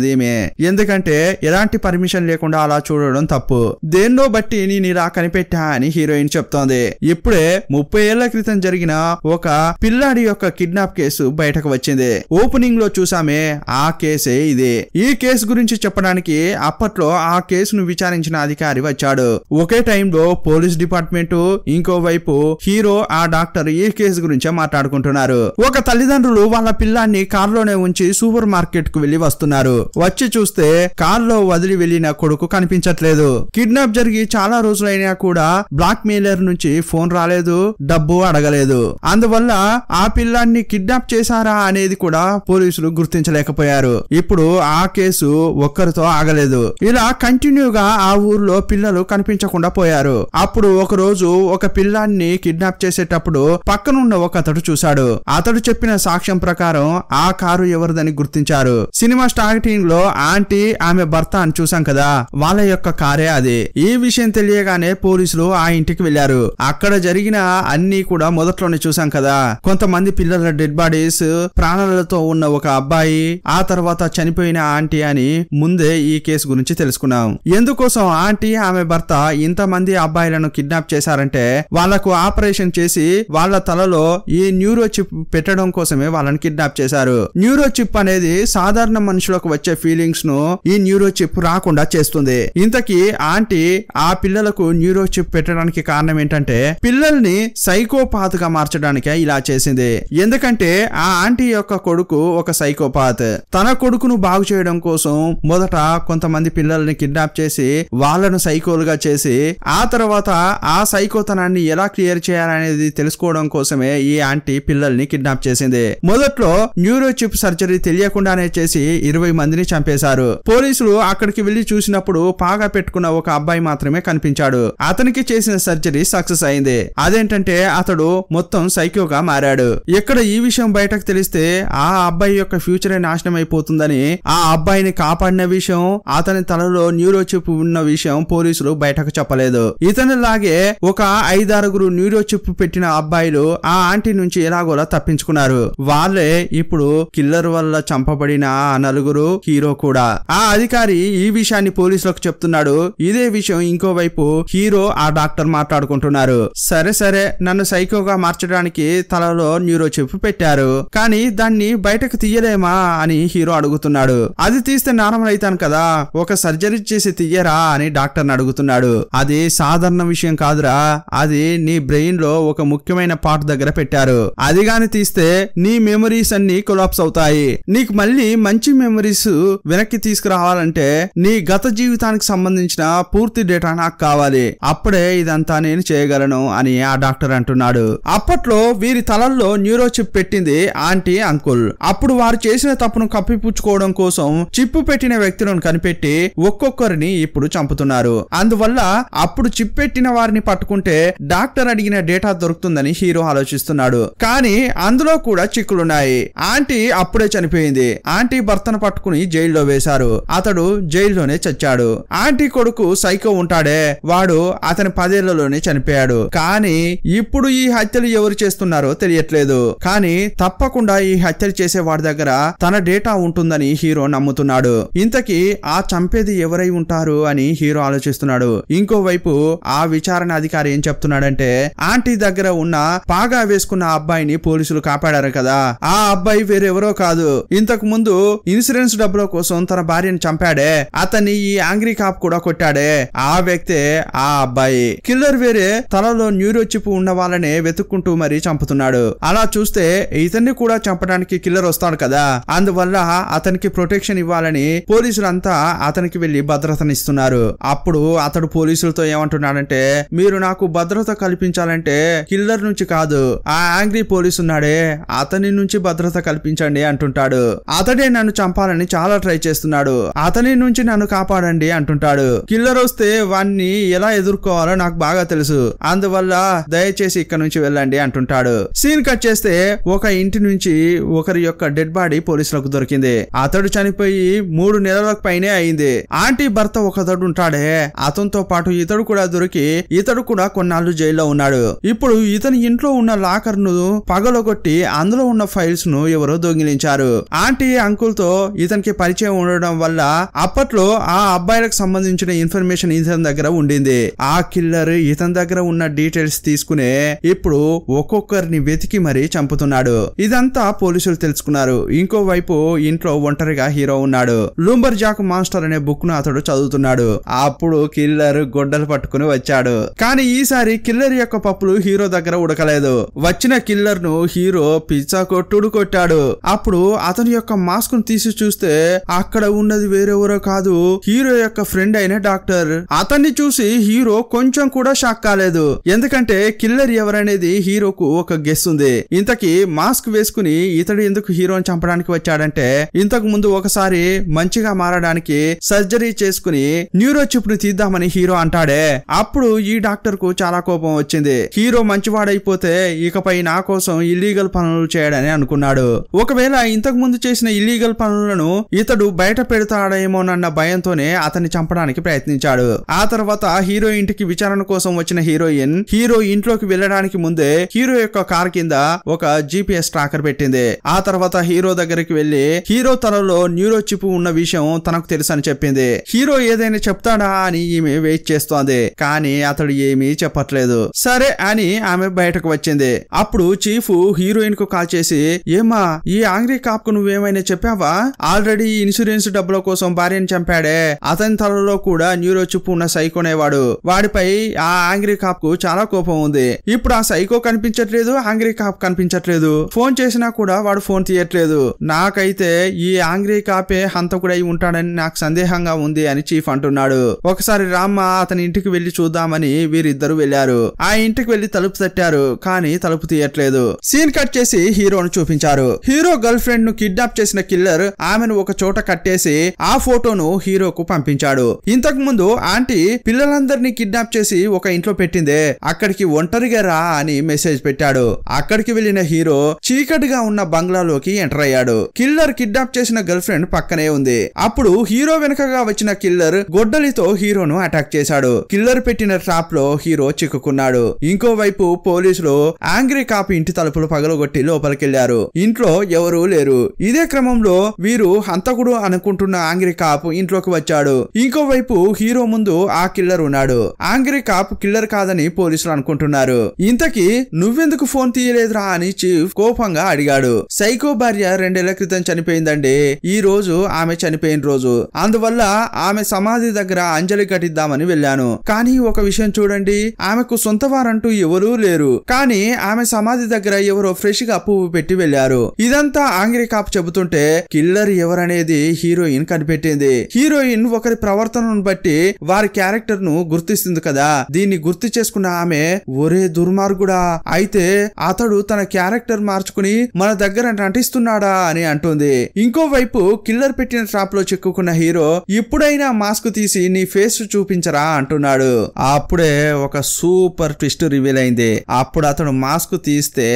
S1: ఎందుకంటే ఎలాంటి పర్మిషన్ లేకుండా అలా చూడడం తప్పు దేన్నో బట్టి నేను ఇలా కనిపెట్టా అని హీరోయిన్ చెప్తోంది ఇప్పుడే ముప్పై ఏళ్ల క్రితం జరిగిన ఒక పిల్లాడి యొక్క కిడ్నాప్ కేసు బయటకు వచ్చింది ఓపెనింగ్ లో చూసామే ఆ కేసే ఇది ఈ కేసు గురించి చెప్పడానికి అప్పట్లో ఆ కేసును విచారించిన అధికారి వచ్చాడు ఒకే టైంలో పోలీస్ డిపార్ట్మెంట్ ఇంకో వైపు హీరో ఆ డాక్టర్ ఈ కేసు గురించే మాట్లాడుకుంటున్నారు ఒక తల్లిదండ్రులు వాళ్ళ పిల్లాన్ని కారులోనే ఉంచి సూపర్ మార్కెట్ కు వెళ్లి వస్తున్నారు వచ్చి చూస్తే కారులో వదిలి వెళ్లిన కొడుకు కనిపించట్లేదు కిడ్నాప్ జరిగి చాలా రోజులైనా కూడా బ్లాక్ మెయిలర్ నుంచి నుంచి ఫోన్ రాలేదు డబ్బు అడగలేదు అందువల్ల ఆ పిల్లాన్ని కిడ్నాప్ చేశారా అనేది కూడా పోలీసులు గుర్తించలేకపోయారు ఇప్పుడు ఆ కేసు ఒక్కరితో ఆగలేదు ఇలా కంటిన్యూగా ఆ ఊర్లో పిల్లలు కనిపించకుండా పోయారు అప్పుడు ఒక రోజు ఒక పిల్లాన్ని కిడ్నాప్ చేసేటప్పుడు పక్కనున్న ఒక అతడు చూశాడు అతడు చెప్పిన సాక్ష్యం ప్రకారం ఆ కారు ఎవరిదని గుర్తించారు సినిమా స్టార్టింగ్ లో ఆంటీ ఆమె భర్త అని చూసాం కదా వాళ్ళ యొక్క కారే అది ఈ విషయం తెలియగానే పోలీసులు ఆ ఇంటికి వెళ్లారు అక్కడ జరిగిన అన్ని కూడా మొదట్లోనే చూసాం కదా కొంతమంది పిల్లల డెడ్ బాడీస్ ప్రాణాలతో ఉన్న ఒక అబ్బాయి ఆ తర్వాత చనిపోయిన ఆంటీ అని ముందే ఈ కేసు గురించి తెలుసుకున్నాం ఎందుకోసం ఆంటీ ఆమె భర్త ఇంత మంది అబ్బాయిలను కిడ్నాప్ చేశారంటే వాళ్లకు ఆపరేషన్ చేసి వాళ్ళ తలలో ఈ న్యూరో చిప్ పెట్టడం కోసమే వాళ్ళని కిడ్నాప్ చేశారు న్యూరో చిప్ అనేది సాధారణ మనుషులకు వచ్చే ఫీలింగ్స్ ను ఈ న్యూరో చిప్ రాకుండా చేస్తుంది ఇంతకీ ఆంటీ ఆ పిల్లలకు న్యూరో చిప్ పెట్టడానికి కారణం ఏంటంటే ఏంటంటే పిల్లల్ని సైకోపాత్ గా మార్చడానికే ఇలా చేసింది ఎందుకంటే ఆ ఆంటీ యొక్క కొడుకు ఒక సైకోపాత్ తన కొడుకును బాగు చేయడం కోసం మొదట కొంతమంది పిల్లల్ని కిడ్నాప్ చేసి వాళ్ళను సైకోలుగా చేసి ఆ తర్వాత ఆ సైకోతనాన్ని ఎలా క్లియర్ చేయాలనేది తెలుసుకోవడం కోసమే ఈ ఆంటీ పిల్లల్ని కిడ్నాప్ చేసింది మొదట్లో న్యూరో చిప్ సర్జరీ తెలియకుండానే చేసి ఇరవై మందిని చంపేశారు పోలీసులు అక్కడికి వెళ్లి చూసినప్పుడు పాగా పెట్టుకున్న ఒక అబ్బాయి మాత్రమే కనిపించాడు అతనికి చేసిన సర్జరీ సక్సెస్ సక్సెస్ అయింది అదేంటంటే అతడు మొత్తం సైక్యోగా మారాడు ఇక్కడ ఈ విషయం బయటకు తెలిస్తే ఆ అబ్బాయి యొక్క ఫ్యూచరే నాశనం అయిపోతుందని ఆ అబ్బాయిని కాపాడిన విషయం అతని తలలో న్యూరో చిప్ ఉన్న విషయం పోలీసులు బయటకు చెప్పలేదు ఇతని లాగే ఒక ఐదారుగురు న్యూరో చిప్ పెట్టిన అబ్బాయిలు ఆ ఆంటీ నుంచి ఎలాగోలా తప్పించుకున్నారు వాళ్ళే ఇప్పుడు కిల్లర్ వల్ల చంపబడిన ఆ నలుగురు హీరో కూడా ఆ అధికారి ఈ విషయాన్ని పోలీసులకు చెప్తున్నాడు ఇదే విషయం ఇంకోవైపు హీరో ఆ డాక్టర్ మాట్లాడుకుంటున్నారు అన్నారు సరే సరే నన్ను సైకోగా మార్చడానికి తలలో న్యూరో చెప్పు పెట్టారు కానీ దాన్ని బయటకు తీయలేమా అని హీరో అడుగుతున్నాడు అది తీస్తే నార్మల్ అయితాను కదా ఒక సర్జరీ చేసి తీయరా అని డాక్టర్ అడుగుతున్నాడు అది సాధారణ విషయం కాదురా అది నీ బ్రెయిన్ లో ఒక ముఖ్యమైన పార్ట్ దగ్గర పెట్టారు అది గాని తీస్తే నీ మెమరీస్ అన్ని కొలాప్స్ అవుతాయి నీకు మళ్ళీ మంచి మెమరీస్ వెనక్కి తీసుకురావాలంటే నీ గత జీవితానికి సంబంధించిన పూర్తి డేటా నాకు కావాలి అప్పుడే ఇదంతా నేను చేయగలను చేయగలను అని ఆ డాక్టర్ అంటున్నాడు అప్పట్లో వీరి తలల్లో న్యూరో చిప్ పెట్టింది ఆంటీ అంకుల్ అప్పుడు వారు చేసిన తప్పును కప్పిపుచ్చుకోవడం కోసం చిప్పు పెట్టిన వ్యక్తులను కనిపెట్టి ఒక్కొక్కరిని ఇప్పుడు చంపుతున్నారు అందువల్ల అప్పుడు చిప్ పెట్టిన వారిని పట్టుకుంటే డాక్టర్ అడిగిన డేటా దొరుకుతుందని హీరో ఆలోచిస్తున్నాడు కానీ అందులో కూడా చిక్కులున్నాయి ఆంటీ అప్పుడే చనిపోయింది ఆంటీ భర్తను పట్టుకుని జైల్లో వేశారు అతడు జైల్లోనే చచ్చాడు ఆంటీ కొడుకు సైకో ఉంటాడే వాడు అతని పదేళ్లలోనే చనిపోయాడు చేశాడు కానీ ఇప్పుడు ఈ హత్యలు ఎవరు చేస్తున్నారో తెలియట్లేదు కానీ తప్పకుండా ఈ హత్యలు చేసే వాడి దగ్గర తన డేటా ఉంటుందని హీరో నమ్ముతున్నాడు ఇంతకీ ఆ చంపేది ఎవరై ఉంటారు అని హీరో ఆలోచిస్తున్నాడు ఇంకోవైపు ఆ విచారణ అధికారి ఏం చెప్తున్నాడంటే ఆంటీ దగ్గర ఉన్న పాగా వేసుకున్న అబ్బాయిని పోలీసులు కాపాడారు కదా ఆ అబ్బాయి వేరెవరో కాదు ఇంతకు ముందు ఇన్సూరెన్స్ డబ్బుల కోసం తన భార్యను చంపాడే అతన్ని ఈ యాంగ్రీ కాప్ కూడా కొట్టాడే ఆ వ్యక్తే ఆ అబ్బాయి కిల్లర్ వేరే తలలో న్యూరో చిప్ ఉన్న వాళ్ళనే వెతుక్కుంటూ మరీ చంపుతున్నాడు అలా చూస్తే ఇతన్ని కూడా చంపడానికి కిల్లర్ వస్తాడు కదా అందువల్ల అతనికి ప్రొటెక్షన్ ఇవ్వాలని పోలీసులంతా అతనికి వెళ్లి భద్రతనిస్తున్నారు అప్పుడు అతడు పోలీసులతో ఏమంటున్నాడంటే మీరు నాకు భద్రత కల్పించాలంటే కిల్లర్ నుంచి కాదు ఆ యాంగ్రీ పోలీసు ఉన్నాడే అతని నుంచి భద్రత కల్పించండి అంటుంటాడు అతడే నన్ను చంపాలని చాలా ట్రై చేస్తున్నాడు అతని నుంచి నన్ను కాపాడండి అంటుంటాడు కిల్లర్ వస్తే వాణ్ణి ఎలా ఎదుర్కోవాలో నాకు బాగా తెలుసు అందువల్ల దయచేసి ఇక్కడ నుంచి వెళ్ళండి అంటుంటాడు సీన్ కట్ చేస్తే ఒక ఇంటి నుంచి ఒకరి యొక్క డెడ్ బాడీ పోలీసులకు దొరికింది అతడు చనిపోయి మూడు నెలలకు పైనే అయింది ఆంటీ భర్త ఒకతడు ఉంటాడే అతనితో పాటు ఇతడు కూడా దొరికి ఇతడు కూడా కొన్నాళ్ళు జైల్లో ఉన్నాడు ఇప్పుడు ఇతని ఇంట్లో ఉన్న లాకర్ ను పగలగొట్టి అందులో ఉన్న ఫైల్స్ ను ఎవరో దొంగిలించారు ఆంటీ అంకుల్ తో ఇతనికి పరిచయం ఉండడం వల్ల అప్పట్లో ఆ అబ్బాయిలకు సంబంధించిన ఇన్ఫర్మేషన్ ఇతని దగ్గర ఉండింది ఆ కిల్లర్ ఇతని దగ్గర ఉన్న డీటెయిల్స్ తీసుకునే ఇప్పుడు ఒక్కొక్కరిని వెతికి మరీ చంపుతున్నాడు ఇదంతా పోలీసులు తెలుసుకున్నారు ఇంకోవైపు ఇంట్లో ఒంటరిగా హీరో ఉన్నాడు లూంబర్ జాక్ మాస్టర్ అనే బుక్ ను అతడు చదువుతున్నాడు అప్పుడు కిల్లర్ గొడ్డలు పట్టుకుని వచ్చాడు కానీ ఈసారి కిల్లర్ యొక్క పప్పులు హీరో దగ్గర ఉడకలేదు వచ్చిన కిల్లర్ ను హీరో పిజ్జా కొట్టుడు కొట్టాడు అప్పుడు అతని యొక్క మాస్క్ ను తీసి చూస్తే అక్కడ ఉన్నది వేరెవరో కాదు హీరో యొక్క ఫ్రెండ్ అయిన డాక్టర్ అతన్ని చూసి హీరో కొంచెం కూడా షాక్ కాలేదు లేదు ఎందుకంటే కిల్లర్ ఎవరనేది హీరోకు ఒక గెస్ ఉంది ఇంతకి మాస్క్ వేసుకుని ఇతడు ఎందుకు హీరోని చంపడానికి వచ్చాడంటే ఇంతకు ముందు ఒకసారి మంచిగా మారడానికి సర్జరీ చేసుకుని న్యూరో చిప్ ను తీద్దామని హీరో అంటాడే అప్పుడు ఈ డాక్టర్ కు చాలా కోపం వచ్చింది హీరో మంచివాడైపోతే ఇకపై నా కోసం ఇల్లీగల్ పనులు చేయడని అనుకున్నాడు ఒకవేళ ఇంతకు ముందు చేసిన ఇల్లీగల్ పనులను ఇతడు బయట పెడతాడేమోనన్న భయంతోనే అతన్ని చంపడానికి ప్రయత్నించాడు ఆ తర్వాత హీరో ఇంటికి విచారణ కోసం వచ్చిన హీరో హీరోయిన్ హీరో ఇంట్లోకి వెళ్ళడానికి ముందే హీరో యొక్క కార్ కింద ఒక జిపిఎస్ ట్రాకర్ పెట్టింది ఆ తర్వాత హీరో దగ్గరికి వెళ్లి హీరో తనలో న్యూరో చిప్ ఉన్న విషయం తనకు తెలుసు అని చెప్పింది హీరో ఏదైనా చెప్తాడా అని ఈమె వెయిట్ చేస్తోంది కానీ అతడు ఏమీ చెప్పట్లేదు సరే అని ఆమె బయటకు వచ్చింది అప్పుడు చీఫ్ హీరోయిన్ కు కాల్ చేసి ఏమా ఈ ఆంగ్రీ కాప్ కు నువ్వేమైనా చెప్పావా ఆల్రెడీ ఇన్సూరెన్స్ డబ్బుల కోసం భార్యను చంపాడే అతని తలలో కూడా న్యూరో చిప్ ఉన్న సైకోనేవాడు వాడిపై ఆ ఆంగ్రీ కాప్ కాప్కు చాలా కోపం ఉంది ఇప్పుడు ఆ సైకో కనిపించట్లేదు ఆంగ్రీ కాప్ కనిపించట్లేదు ఫోన్ చేసినా కూడా వాడు ఫోన్ తీయట్లేదు నాకైతే ఈ ఆంగ్రీ కాపే హంతకుడై ఉంటాడని నాకు సందేహంగా ఉంది అని చీఫ్ అంటున్నాడు ఒకసారి రామ్మ అతని ఇంటికి వెళ్లి చూద్దామని వీరిద్దరు వెళ్లారు ఆ ఇంటికి వెళ్లి తలుపు తట్టారు కానీ తలుపు తీయట్లేదు సీన్ కట్ చేసి హీరోను చూపించారు హీరో గర్ల్ ఫ్రెండ్ ను కిడ్నాప్ చేసిన కిల్లర్ ఆమెను ఒక చోట కట్టేసి ఆ ఫోటోను హీరోకు పంపించాడు ఇంతకు ముందు ఆంటీ పిల్లలందరినీ కిడ్నాప్ చేసి ఒక ఇంట్లో పెట్టింది జరిగిందే అక్కడికి ఒంటరిగా రా అని మెసేజ్ పెట్టాడు అక్కడికి వెళ్లిన హీరో చీకటిగా ఉన్న బంగ్లాలోకి ఎంటర్ అయ్యాడు కిల్లర్ కిడ్నాప్ చేసిన గర్ల్ ఫ్రెండ్ పక్కనే ఉంది అప్పుడు హీరో వెనకగా వచ్చిన కిల్లర్ గొడ్డలితో హీరోను అటాక్ చేశాడు కిల్లర్ పెట్టిన ట్రాప్ లో హీరో చిక్కుకున్నాడు ఇంకోవైపు పోలీసులు ఆంగ్రీ కాప్ ఇంటి తలుపులు పగలగొట్టి లోపలికెళ్లారు ఇంట్లో ఎవరూ లేరు ఇదే క్రమంలో వీరు హంతకుడు అనుకుంటున్న ఆంగ్రీ కాప్ ఇంట్లోకి వచ్చాడు ఇంకోవైపు హీరో ముందు ఆ కిల్లర్ ఉన్నాడు ఆంగ్రీ కాప్ కిల్లర్ కాదని అని పోలీసులు అనుకుంటున్నారు ఇంతకీ నువ్వెందుకు ఫోన్ తీయలేదురా అని చీఫ్ కోపంగా అడిగాడు సైకో భార్య రెండేళ్ల క్రితం చనిపోయిందండి ఈ రోజు ఆమె చనిపోయిన రోజు అందువల్ల ఆమె సమాధి దగ్గర అంజలి కట్టిద్దామని వెళ్ళాను కానీ ఒక విషయం చూడండి ఆమెకు సొంత వారంటూ ఎవరూ లేరు కానీ ఆమె సమాధి దగ్గర ఎవరో ఫ్రెష్ గా పువ్వు పెట్టి వెళ్లారు ఇదంతా ఆంగ్రి కాప్ చెబుతుంటే కిల్లర్ ఎవరనేది హీరోయిన్ కనిపెట్టింది హీరోయిన్ ఒకరి ప్రవర్తనను బట్టి వారి క్యారెక్టర్ ను గుర్తిస్తుంది కదా దీన్ని గుర్తు చేసుకున్న ఆమె ఒరే దుర్మార్గుడా అయితే అతడు తన క్యారెక్టర్ మార్చుకుని మన దగ్గర నటిస్తున్నాడా అని అంటుంది ఇంకోవైపు కిల్లర్ పెట్టిన ట్రాప్ లో చిక్కుకున్న హీరో ఇప్పుడైనా మాస్క్ తీసి నీ ఫేస్ చూపించరా అంటున్నాడు అప్పుడే ఒక సూపర్ ట్విస్ట్ రివీల్ అయింది అప్పుడు అతడు మాస్క్ తీస్తే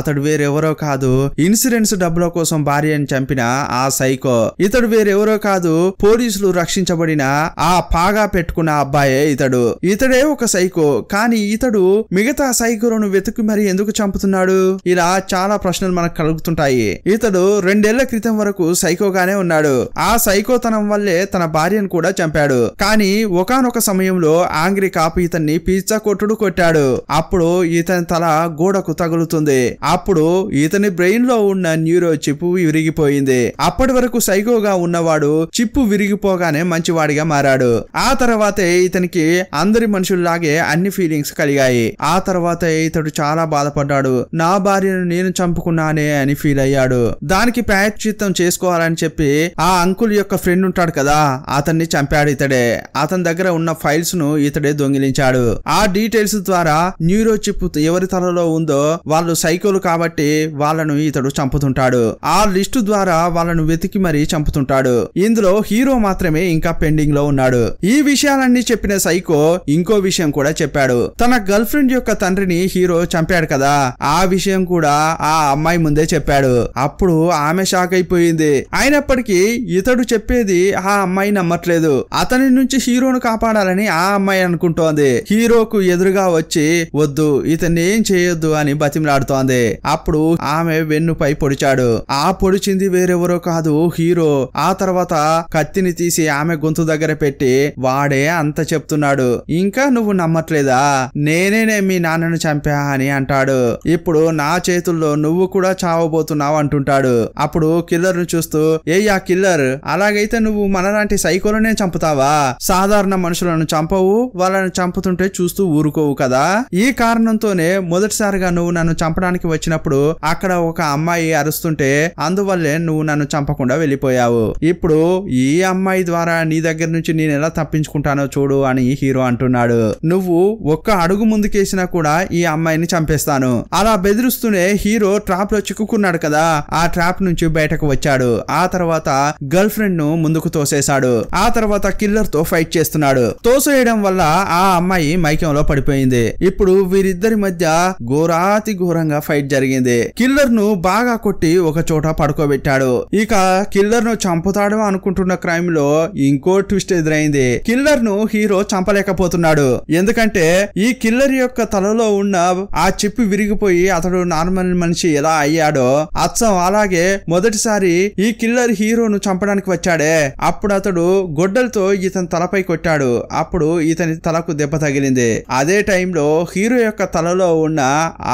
S1: అతడు వేరెవరో కాదు ఇన్సూరెన్స్ డబ్బుల కోసం భార్యను చంపిన ఆ సైకో ఇతడు వేరెవరో కాదు పోలీసులు రక్షించబడిన ఆ పాగా పెట్టుకున్న అబ్బాయే ఇతడు ఇతడే ఒక సైకో కానీ ఇతడు మిగతా సైకులను వెతుకు మరి ఎందుకు చంపుతున్నాడు ఇలా చాలా ప్రశ్నలు మనకు కలుగుతుంటాయి ఇతడు రెండేళ్ల క్రితం వరకు సైకోగానే ఉన్నాడు ఆ సైకోతనం వల్లే తన భార్యను కూడా చంపాడు కానీ ఒకనొక సమయంలో ఆంగ్రి కాపు ఇతన్ని పిజ్జా కొట్టుడు కొట్టాడు అప్పుడు ఇతని తల గోడకు తగులుతుంది అప్పుడు ఇతని బ్రెయిన్ లో ఉన్న న్యూరో చిప్పు విరిగిపోయింది అప్పటి వరకు సైకోగా ఉన్నవాడు చిప్పు విరిగిపోగానే మంచివాడిగా మారాడు ఆ తర్వాతే ఇతనికి అందరి మనుషుల్లాగే అన్ని ఫీలింగ్స్ కలిగాయి ఆ తర్వాత ఇతడు చాలా బాధపడ్డాడు నా భార్యను నేను చంపుకున్నానే అని ఫీల్ అయ్యాడు దానికి ప్రాయశ్చిత్తం చేసుకోవాలని చెప్పి ఆ అంకుల్ యొక్క ఫ్రెండ్ ఉంటాడు కదా అతన్ని చంపాడు ఇతడే అతని దగ్గర ఉన్న ఫైల్స్ ను ఇతడే దొంగిలించాడు ఆ డీటెయిల్స్ ద్వారా న్యూరో చిప్ ఎవరి తలలో ఉందో వాళ్ళు సైకోలు కాబట్టి వాళ్ళను ఇతడు చంపుతుంటాడు ఆ లిస్టు ద్వారా వాళ్ళను వెతికి మరీ చంపుతుంటాడు ఇందులో హీరో మాత్రమే ఇంకా పెండింగ్ లో ఉన్నాడు ఈ విషయాలన్నీ చెప్పిన సైకో ఇంకో విషయం కూడా చెప్పాడు చెప్పాడు తన గర్ల్ ఫ్రెండ్ యొక్క తండ్రిని హీరో చంపాడు కదా ఆ విషయం కూడా ఆ అమ్మాయి ముందే చెప్పాడు అప్పుడు ఆమె షాక్ అయిపోయింది అయినప్పటికీ ఇతడు చెప్పేది ఆ అమ్మాయి నమ్మట్లేదు అతని నుంచి హీరోను కాపాడాలని ఆ అమ్మాయి అనుకుంటోంది హీరోకు ఎదురుగా వచ్చి వద్దు ఇతన్ని ఏం చేయొద్దు అని బతిమలాడుతోంది అప్పుడు ఆమె వెన్నుపై పొడిచాడు ఆ పొడిచింది వేరెవరో కాదు హీరో ఆ తర్వాత కత్తిని తీసి ఆమె గొంతు దగ్గర పెట్టి వాడే అంత చెప్తున్నాడు ఇంకా నువ్వు నమ్మట్లేదా లేదా నేనే మీ నాన్నను చంపా అని అంటాడు ఇప్పుడు నా చేతుల్లో నువ్వు కూడా చావబోతున్నావు అంటుంటాడు అప్పుడు కిల్లర్ ను చూస్తూ ఏ ఆ కిల్లర్ అలాగైతే నువ్వు మనలాంటి సైకోలనే చంపుతావా సాధారణ మనుషులను చంపవు వాళ్ళని చంపుతుంటే చూస్తూ ఊరుకోవు కదా ఈ కారణంతోనే మొదటిసారిగా నువ్వు నన్ను చంపడానికి వచ్చినప్పుడు అక్కడ ఒక అమ్మాయి అరుస్తుంటే అందువల్లే నువ్వు నన్ను చంపకుండా వెళ్ళిపోయావు ఇప్పుడు ఈ అమ్మాయి ద్వారా నీ దగ్గర నుంచి నేను ఎలా తప్పించుకుంటానో చూడు అని హీరో అంటున్నాడు నువ్వు ఒక్క అడుగు ముందుకేసినా కూడా ఈ అమ్మాయిని చంపేస్తాను అలా బెదిరిస్తూనే హీరో ట్రాప్ లో చిక్కుకున్నాడు కదా ఆ ట్రాప్ నుంచి బయటకు వచ్చాడు ఆ తర్వాత గర్ల్ ఫ్రెండ్ ను ముందుకు తోసేశాడు ఆ తర్వాత కిల్లర్ తో ఫైట్ చేస్తున్నాడు తోసేయడం వల్ల ఆ అమ్మాయి మైకంలో పడిపోయింది ఇప్పుడు వీరిద్దరి మధ్య ఘోరాతి ఘోరంగా ఫైట్ జరిగింది కిల్లర్ ను బాగా కొట్టి ఒక చోట పడుకోబెట్టాడు ఇక కిల్లర్ ను చంపుతాడు అనుకుంటున్న క్రైమ్ లో ఇంకో ట్విస్ట్ ఎదురైంది కిల్లర్ ను హీరో చంపలేకపోతున్నాడు ఎందుకంటే ఈ కిల్లర్ యొక్క తలలో ఉన్న ఆ చెప్పు విరిగిపోయి అతడు నార్మల్ మనిషి ఎలా అయ్యాడో అచ్చం అలాగే మొదటిసారి ఈ కిల్లర్ హీరోను చంపడానికి వచ్చాడే అప్పుడు అతడు గొడ్డలతో ఇతని తలపై కొట్టాడు అప్పుడు ఇతని తలకు దెబ్బ తగిలింది అదే టైంలో హీరో యొక్క తలలో ఉన్న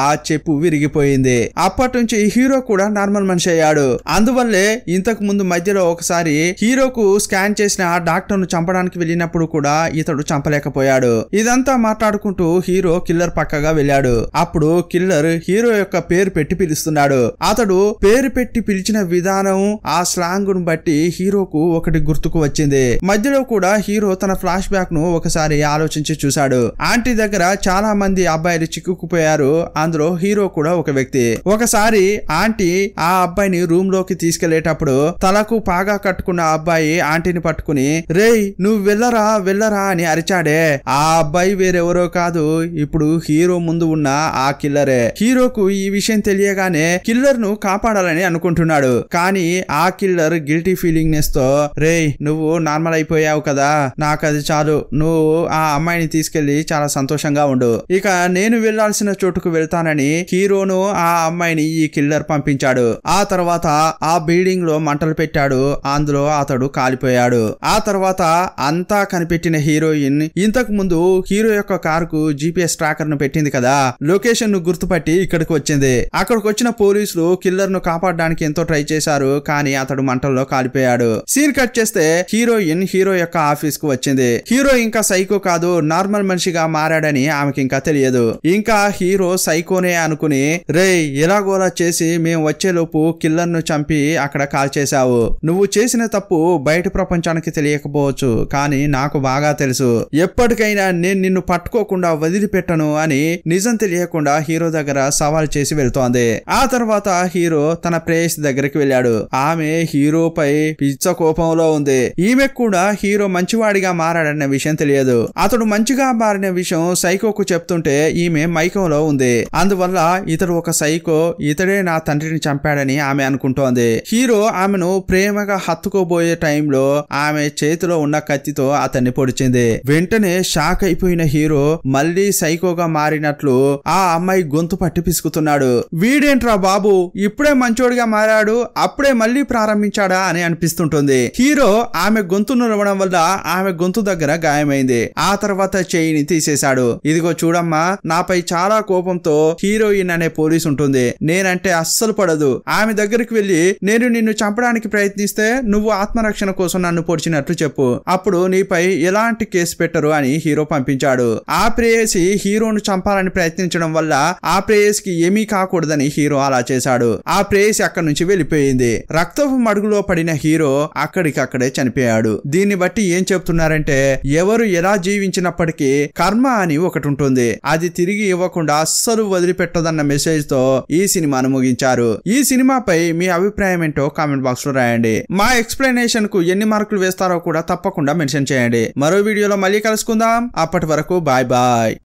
S1: ఆ చెప్పు విరిగిపోయింది అప్పటి నుంచి హీరో కూడా నార్మల్ మనిషి అయ్యాడు అందువల్లే ఇంతకు ముందు మధ్యలో ఒకసారి హీరోకు స్కాన్ చేసిన డాక్టర్ను చంపడానికి వెళ్ళినప్పుడు కూడా ఇతడు చంపలేకపోయాడు ఇదంతా మాట్లాడు మాట్లాడుకుంటూ హీరో కిల్లర్ పక్కగా వెళ్ళాడు అప్పుడు కిల్లర్ హీరో యొక్క పేరు పెట్టి పిలుస్తున్నాడు అతడు పేరు పెట్టి పిలిచిన విధానం ఆ స్లాంగ్ ను బట్టి హీరోకు ఒకటి గుర్తుకు వచ్చింది మధ్యలో కూడా హీరో తన ఫ్లాష్ బ్యాక్ ను ఒకసారి ఆలోచించి చూశాడు ఆంటీ దగ్గర చాలా మంది అబ్బాయిలు చిక్కుకుపోయారు అందులో హీరో కూడా ఒక వ్యక్తి ఒకసారి ఆంటీ ఆ అబ్బాయిని రూమ్ లోకి తీసుకెళ్లేటప్పుడు తలకు పాగా కట్టుకున్న అబ్బాయి ఆంటీని పట్టుకుని రేయ్ నువ్వు వెళ్ళరా వెళ్ళరా అని అరిచాడే ఆ అబ్బాయి వేరెవరో ఎవరో కాదు ఇప్పుడు హీరో ముందు ఉన్న ఆ కిల్లరే హీరోకు ఈ విషయం తెలియగానే కిల్లర్ ను కాపాడాలని అనుకుంటున్నాడు కానీ ఆ కిల్లర్ గిల్టీ ఫీలింగ్ నెస్ తో రే నువ్వు నార్మల్ అయిపోయావు కదా నాకు అది చాలు నువ్వు ఆ అమ్మాయిని తీసుకెళ్లి చాలా సంతోషంగా ఉండు ఇక నేను వెళ్లాల్సిన చోటుకు వెళ్తానని హీరోను ఆ అమ్మాయిని ఈ కిల్లర్ పంపించాడు ఆ తర్వాత ఆ బిల్డింగ్ లో మంటలు పెట్టాడు అందులో అతడు కాలిపోయాడు ఆ తర్వాత అంతా కనిపెట్టిన హీరోయిన్ ఇంతకు ముందు హీరో యొక్క కారుకు జీపీఎస్ ట్రాకర్ ను పెట్టింది కదా లొకేషన్ ను గుర్తుపట్టి ఇక్కడికి వచ్చింది అక్కడికి వచ్చిన పోలీసులు కిల్లర్ ను కాపాడడానికి ఎంతో ట్రై చేశారు కానీ అతడు మంటల్లో కాలిపోయాడు సీన్ కట్ చేస్తే హీరోయిన్ హీరో యొక్క ఆఫీస్ కు వచ్చింది హీరో ఇంకా సైకో కాదు నార్మల్ మనిషిగా మారాడని ఆమెకి ఇంకా తెలియదు ఇంకా హీరో సైకోనే అనుకుని రే ఎలాగోలా చేసి మేము వచ్చేలోపు కిల్లర్ ను చంపి అక్కడ కాల్ చేశావు నువ్వు చేసిన తప్పు బయట ప్రపంచానికి తెలియకపోవచ్చు కానీ నాకు బాగా తెలుసు ఎప్పటికైనా నేను నిన్ను పట్టు పట్టుకోకుండా వదిలిపెట్టను అని నిజం తెలియకుండా హీరో దగ్గర సవాల్ చేసి వెళ్తోంది ఆ తర్వాత హీరో తన ప్రేయస్ దగ్గరికి వెళ్ళాడు ఆమె హీరోపై పిచ్చ కోపంలో ఉంది ఈమె కూడా హీరో మంచివాడిగా మారాడన్న విషయం తెలియదు అతడు మంచిగా మారిన విషయం సైకోకు చెప్తుంటే ఈమె మైకంలో ఉంది అందువల్ల ఇతడు ఒక సైకో ఇతడే నా తండ్రిని చంపాడని ఆమె అనుకుంటోంది హీరో ఆమెను ప్రేమగా హత్తుకోబోయే టైంలో ఆమె చేతిలో ఉన్న కత్తితో అతన్ని పొడిచింది వెంటనే షాక్ అయిపోయిన హీరో మళ్ళీ సైకోగా మారినట్లు ఆ అమ్మాయి గొంతు పట్టి పిసుకుతున్నాడు వీడేంట్రా బాబు ఇప్పుడే మంచోడిగా మారాడు అప్పుడే మళ్ళీ ప్రారంభించాడా అని అనిపిస్తుంటుంది హీరో ఆమె గొంతు నొరవడం వల్ల ఆమె గొంతు దగ్గర గాయమైంది ఆ తర్వాత చేయిని తీసేశాడు ఇదిగో చూడమ్మా నాపై చాలా కోపంతో హీరోయిన్ అనే పోలీస్ ఉంటుంది నేనంటే అస్సలు పడదు ఆమె దగ్గరికి వెళ్ళి నేను నిన్ను చంపడానికి ప్రయత్నిస్తే నువ్వు ఆత్మరక్షణ కోసం నన్ను పొడిచినట్లు చెప్పు అప్పుడు నీపై ఎలాంటి కేసు పెట్టరు అని హీరో పంపించాడు ఆ ప్రేయసి హీరోను చంపాలని ప్రయత్నించడం వల్ల ఆ కి ఏమీ కాకూడదని హీరో అలా చేశాడు ఆ ప్రేయసి అక్కడి నుంచి వెళ్ళిపోయింది రక్తపు మడుగులో పడిన హీరో అక్కడికక్కడే చనిపోయాడు దీన్ని బట్టి ఏం చెప్తున్నారంటే ఎవరు ఎలా జీవించినప్పటికీ కర్మ అని ఒకటి ఉంటుంది అది తిరిగి ఇవ్వకుండా అస్సలు వదిలిపెట్టదన్న మెసేజ్ తో ఈ సినిమాను ముగించారు ఈ సినిమాపై మీ అభిప్రాయం ఏంటో కామెంట్ బాక్స్ లో రాయండి మా ఎక్స్ప్లెనేషన్ కు ఎన్ని మార్కులు వేస్తారో కూడా తప్పకుండా మెన్షన్ చేయండి మరో వీడియోలో మళ్ళీ కలుసుకుందాం అప్పటి వరకు బాయ్ Bye bye.